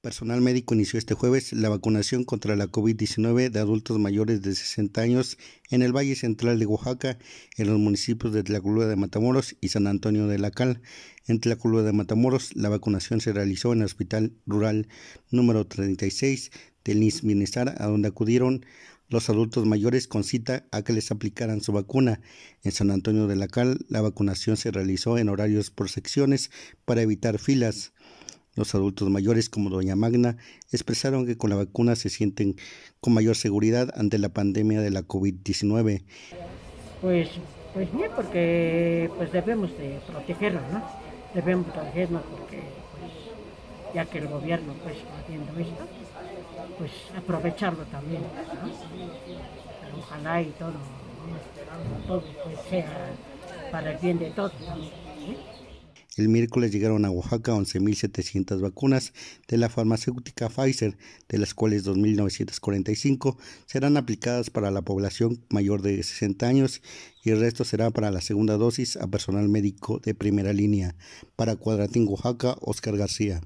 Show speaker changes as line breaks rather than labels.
personal médico inició este jueves la vacunación contra la COVID-19 de adultos mayores de 60 años en el Valle Central de Oaxaca, en los municipios de Tlacolula de Matamoros y San Antonio de la Cal. En Tlacolula de Matamoros, la vacunación se realizó en el Hospital Rural número 36 del NIS a donde acudieron los adultos mayores con cita a que les aplicaran su vacuna. En San Antonio de la Cal, la vacunación se realizó en horarios por secciones para evitar filas. Los adultos mayores, como doña Magna, expresaron que con la vacuna se sienten con mayor seguridad ante la pandemia de la COVID-19.
Pues, pues bien, porque pues debemos de protegernos, ¿no? Debemos protegernos porque pues, ya que el gobierno pues está haciendo esto, pues aprovecharlo también, ¿no? ojalá y todo, todo pues, sea para el bien de todos. ¿eh?
El miércoles llegaron a Oaxaca 11.700 vacunas de la farmacéutica Pfizer, de las cuales 2.945 serán aplicadas para la población mayor de 60 años y el resto será para la segunda dosis a personal médico de primera línea. Para Cuadratín Oaxaca, Oscar García.